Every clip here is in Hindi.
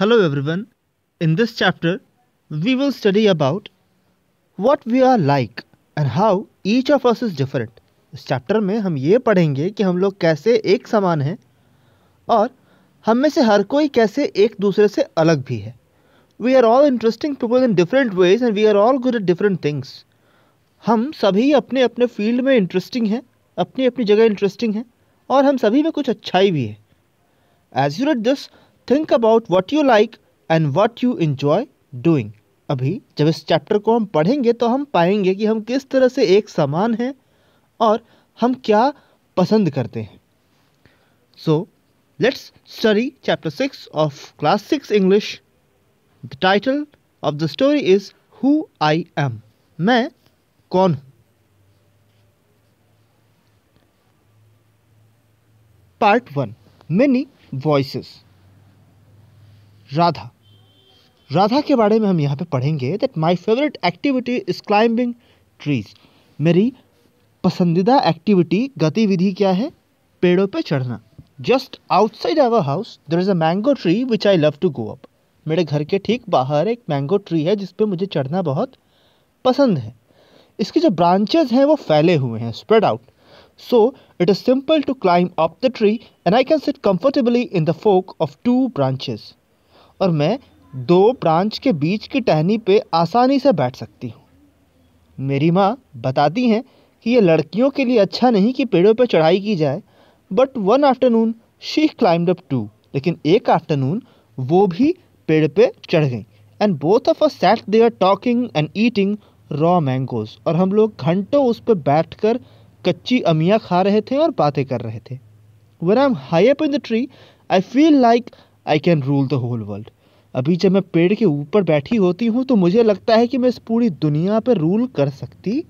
Hello everyone. In this chapter, we will study about what we are like and how each of us is different. इस चैप्टर में हम ये पढ़ेंगे कि हम लोग कैसे एक समान हैं और हम में से हर कोई कैसे एक दूसरे से अलग भी है we are all interesting people in different ways and we are all good at different things हम सभी अपने अपने फील्ड में इंटरेस्टिंग हैं अपनी अपनी जगह इंटरेस्टिंग हैं और हम सभी में कुछ अच्छाई भी है as you read this think about what you like and what you enjoy doing अभी जब इस चैप्टर को हम पढ़ेंगे तो हम पाएंगे कि हम किस तरह से एक समान हैं और हम क्या पसंद करते हैं so let's study chapter six of class six English the title of the story is who I am मैं कौन हूँ part one many voices Radha Radha के बारे में हम यहाँ पे पढ़ेंगे that my favourite activity is climbing trees मेरी पसंदीदा एक्टिविटी गतिविधि क्या है पेड़ों पे चढ़ना just outside our house there is a mango tree which I love to go up मेरे घर के ठीक बाहर एक मैंगो ट्री है जिस पे मुझे चढ़ना बहुत पसंद है इसके जो ब्रांचेज हैं वो फैले हुए हैं spread out so it is simple to climb up the tree and I can sit comfortably in the fork of two branches और मैं दो ब्रांच के बीच की टहनी पे आसानी से बैठ सकती हूँ मेरी माँ बताती हैं कि ये लड़कियों के लिए अच्छा नहीं कि पेड़ों पर पे चढ़ाई की जाए but one afternoon she climbed up too लेकिन एक आफ्टरनून वो भी पेड़ पे चढ़ गई and both of us sat there talking and eating raw mangoes और हम लोग घंटों उस पर बैठ कर कच्ची अमियाँ खा रहे थे और बातें कर रहे थे when I am high up in the tree I feel like I can rule the whole world अभी जब मैं पेड़ के ऊपर बैठी होती हूँ तो मुझे लगता है कि मैं इस पूरी दुनिया पर रूल कर सकती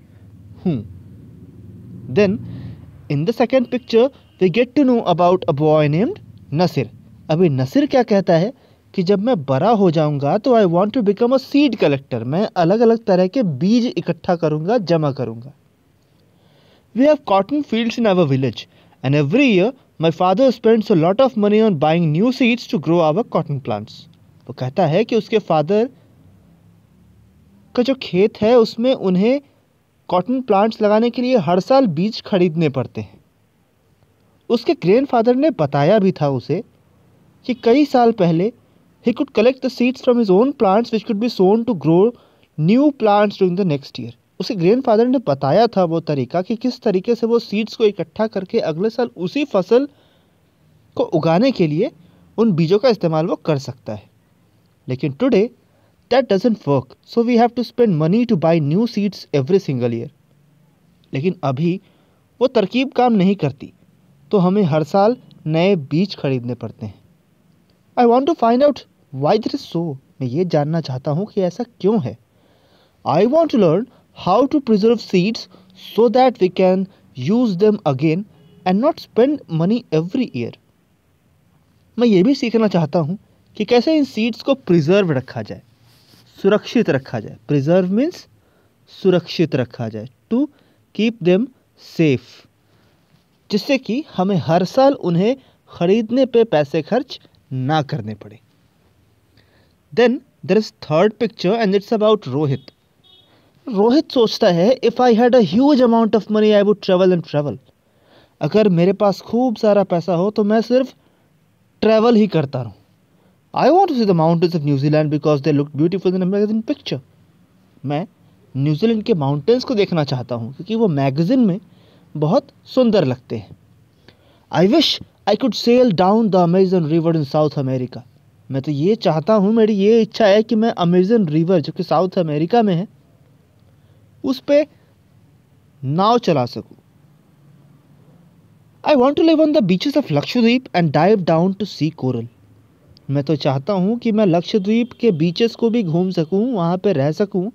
हूँ then in the second picture we get to know about a boy named Nasir अभी नसिर क्या कहता है कि जब मैं बड़ा हो जाऊंगा तो I want to become a seed collector मैं अलग अलग तरह के बीज इकट्ठा करूंगा जमा करूंगा we have cotton fields in our village and every year my father spends lot of money on buying new seeds to grow our cotton plants वो कहता है कि उसके फादर का जो खेत है उसमें उन्हें कॉटन प्लांट्स लगाने के लिए हर साल बीज खरीदने पड़ते हैं उसके ग्रैंड फादर ने बताया भी था उसे कि कई साल पहले ही could collect the seeds from his own plants which could be sown to grow new plants during the next year उसे ग्रैंडफादर ने बताया था वो तरीका कि किस तरीके से वो सीड्स को इकट्ठा करके अगले साल उसी फसल को उगाने के लिए उन बीजों का इस्तेमाल वो कर सकता है लेकिन today that doesn't work so we have to spend money to buy new seeds every single year लेकिन अभी वो तरकीब काम नहीं करती तो हमें हर साल नए बीज खरीदने पड़ते हैं I want to find out why there is so मैं ये जानना चाहता हूँ कि ऐसा क्यों है I want to learn how to preserve seeds so that we can use them again and not spend money every year मैं ये भी सीखना चाहता हूँ कि कैसे इन सीड्स को प्रिजर्व रखा जाए सुरक्षित रखा जाए प्रिजर्व मीन्स सुरक्षित रखा जाए टू कीप देम सेफ जिससे कि हमें हर साल उन्हें ख़रीदने पे पैसे खर्च ना करने पड़े then there is third picture and it's about Rohit Rohit सोचता है if I had a huge amount of money I would travel and travel अगर मेरे पास खूब सारा पैसा हो तो मैं सिर्फ ट्रैवल ही करता रहूँ I want to see the mountains of New Zealand because they look beautiful in magazine picture मैं न्यूजीलैंड के माउंटेन्स को देखना चाहता हूँ क्योंकि वो मैगजीन में बहुत सुंदर लगते हैं I wish I could sail down the Amazon river in South America मैं तो ये चाहता हूँ मेरी ये इच्छा है कि मैं अमेजन रिवर जो कि साउथ अमेरिका में है उस पर नाव चला सकूं I want to live on the beaches of Lakshadweep and dive down to see coral मैं तो चाहता हूँ कि मैं लक्षद्वीप के बीचेस को भी घूम सकूँ वहाँ पर रह सकूँ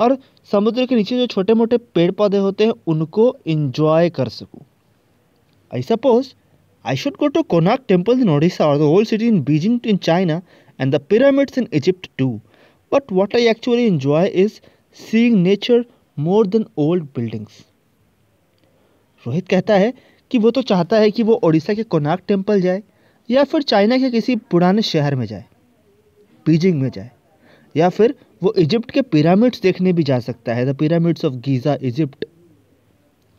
और समुद्र के नीचे जो छोटे मोटे पेड़ पौधे होते हैं उनको इन्जॉय कर सकूँ I suppose I should go to Konark temple in Odisha और the whole city in Beijing in China and the pyramids in Egypt too but what I actually enjoy is seeing nature more than old buildings Rohit कहता है कि वो तो चाहता है कि वो ओडिशा के कोनाक टेम्पल जाए या फिर चाइना के किसी पुराने शहर में जाए बीजिंग में जाए या फिर वो इजिप्ट के पिरामिड्स देखने भी जा सकता है the pyramids of Giza Egypt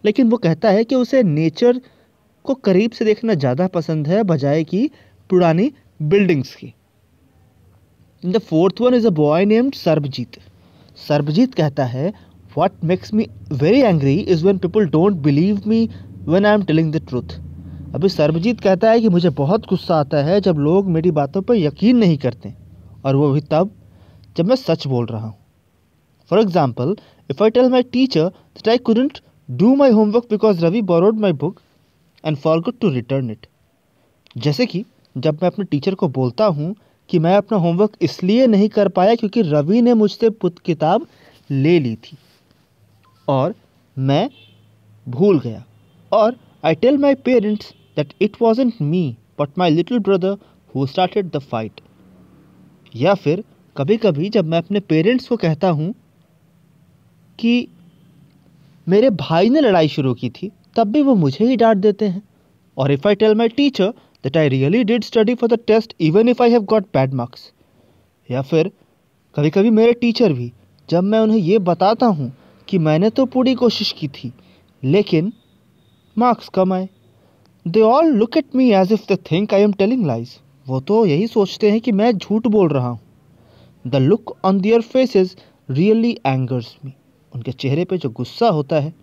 लेकिन वो कहता है कि उसे नेचर को करीब से देखना ज़्यादा पसंद है बजाय कि पुरानी बिल्डिंग्स की the fourth one is a boy named Sarbjit Sarbjit कहता है what makes me very angry is when people don't believe me when I am telling the truth अभी सरबजीत कहता है कि मुझे बहुत गुस्सा आता है जब लोग मेरी बातों पर यकीन नहीं करते और वो भी तब जब मैं सच बोल रहा हूँ for example if I tell my teacher that I couldn't do my homework because Ravi borrowed my book and forgot to return it जैसे कि जब मैं अपने टीचर को बोलता हूँ कि मैं अपना होमवर्क इसलिए नहीं कर पाया क्योंकि रवि ने मुझसे पुत किताब ले ली थी और मैं भूल गया और I tell my parents that it was wasn't me but my little brother who started the fight या फिर कभी कभी जब मैं अपने पेरेंट्स को कहता हूँ कि मेरे भाई ने लड़ाई शुरू की थी तब भी वो मुझे ही डांट देते हैं और if I tell my teacher that I really did study for the test even if I have got bad marks या फिर कभी कभी मेरे टीचर भी जब मैं उन्हें ये बताता हूँ कि मैंने तो पूरी कोशिश की थी लेकिन मार्क्स कम आए they all look at me as if they think I am telling lies वो तो यही सोचते हैं कि मैं झूठ बोल रहा हूँ the look on their face is really angers me उनके चेहरे पे जो गुस्सा होता है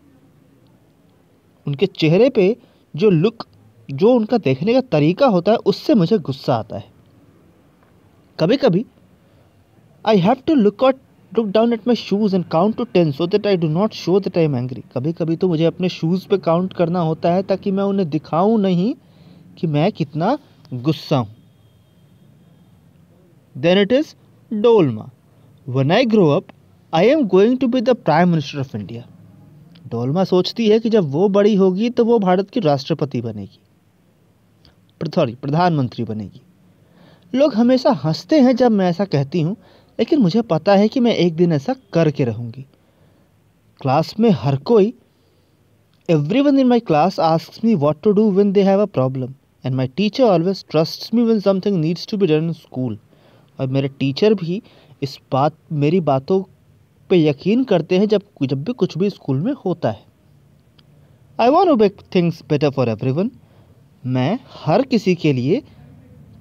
उनके चेहरे पे जो लुक जो उनका देखने का तरीका होता है उससे मुझे गुस्सा आता है कभी कभी I have to look out look down at my shoes and count to ten so that I do not show that I am angry कभी कभी तो मुझे अपने शूज़ पे काउंट करना होता है ताकि मैं उन्हें दिखाऊं नहीं कि मैं कितना गुस्सा हूँ then it is Dolma when I grow up I am going to be the prime minister of India Dolma सोचती है कि जब वो बड़ी होगी तो वो भारत की राष्ट्रपति बनेगी सॉरी प्रधानमंत्री बनेगी लोग हमेशा हंसते हैं जब मैं ऐसा कहती हूँ लेकिन मुझे पता है कि मैं एक दिन ऐसा करके रहूँगी क्लास में हर कोई everyone in my class ask me what to do when they have a problem and my teacher always trust me when something needs to be done in school और मेरे टीचर भी इस बात मेरी बातों पे यकीन करते हैं जब जब भी कुछ भी स्कूल में होता है I want to make things better for everyone मैं हर किसी के लिए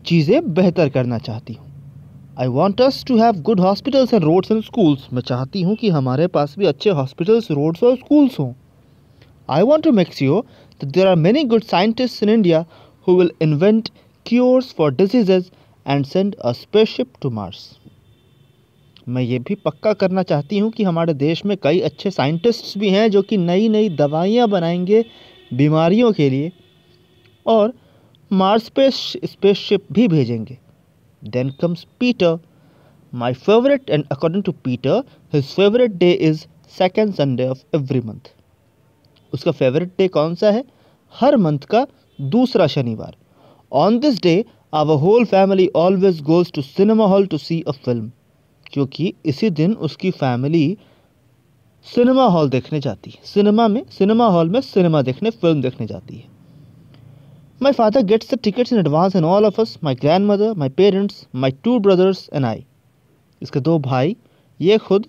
चीज़ें बेहतर करना चाहती हूँ I want us to have good hospitals and roads and schools मैं चाहती हूँ कि हमारे पास भी अच्छे हॉस्पिटल्स रोड्स और स्कूल्स हों I want to make sure that there are many good scientist in India who will invent cures for diseases and send a spaceship to Mars मैं ये भी पक्का करना चाहती हूँ कि हमारे देश में कई अच्छे साइंटिस्ट्स भी हैं जो कि नई नई दवाइयाँ बनाएंगे बीमारियों के लिए और मार्स पे स्पेसशिप भी भेजेंगे then comes Peter my favourite and according to Peter his favourite day is second Sunday of every month उसका फेवरेट डे कौन सा है हर मंथ का दूसरा शनिवार on this day our whole family always goes to cinema hall to see a film क्योंकि इसी दिन उसकी फैमिली सिनेमा हॉल देखने जाती है सिनेमा में सिनेमा हॉल में सिनेमा देखने फिल्म देखने जाती है My father gets the tickets in advance and all of us, my grandmother, my parents, my two brothers and I. इसके दो भाई ये खुद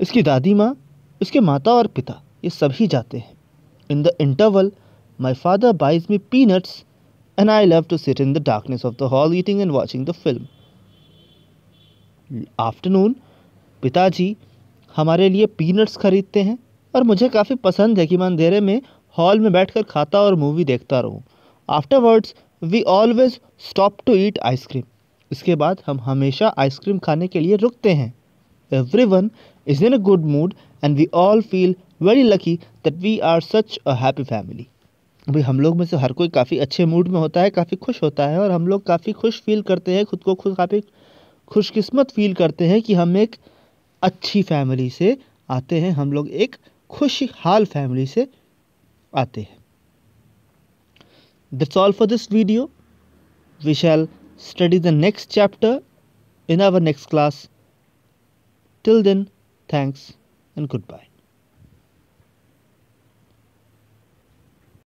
इसकी दादी माँ इसके माता और पिता ये सभी जाते हैं in the interval my father buys me peanuts and I love to sit in the darkness of the hall eating and watching the film afternoon पिताजी हमारे लिए पीनट्स खरीदते हैं और मुझे काफ़ी पसंद है कि मैं अंधेरे में हॉल में बैठकर खाता और मूवी देखता रहूँ afterwards we always stop to eat ice cream इसके बाद हम हमेशा आइसक्रीम खाने के लिए रुकते हैं everyone is in a good mood and we all feel very lucky that we are such a happy family अभी हम लोग में से हर कोई काफ़ी अच्छे मूड में होता है काफ़ी खुश होता है और हम लोग काफ़ी खुश फील करते हैं खुद को खुद काफ़ी खुशकिस्मत फील करते हैं कि हम एक अच्छी फैमिली से आते हैं हम लोग एक खुशहाल फैमिली से आते हैं that's all for this video we shall study the next chapter in our next class till then thanks and good bye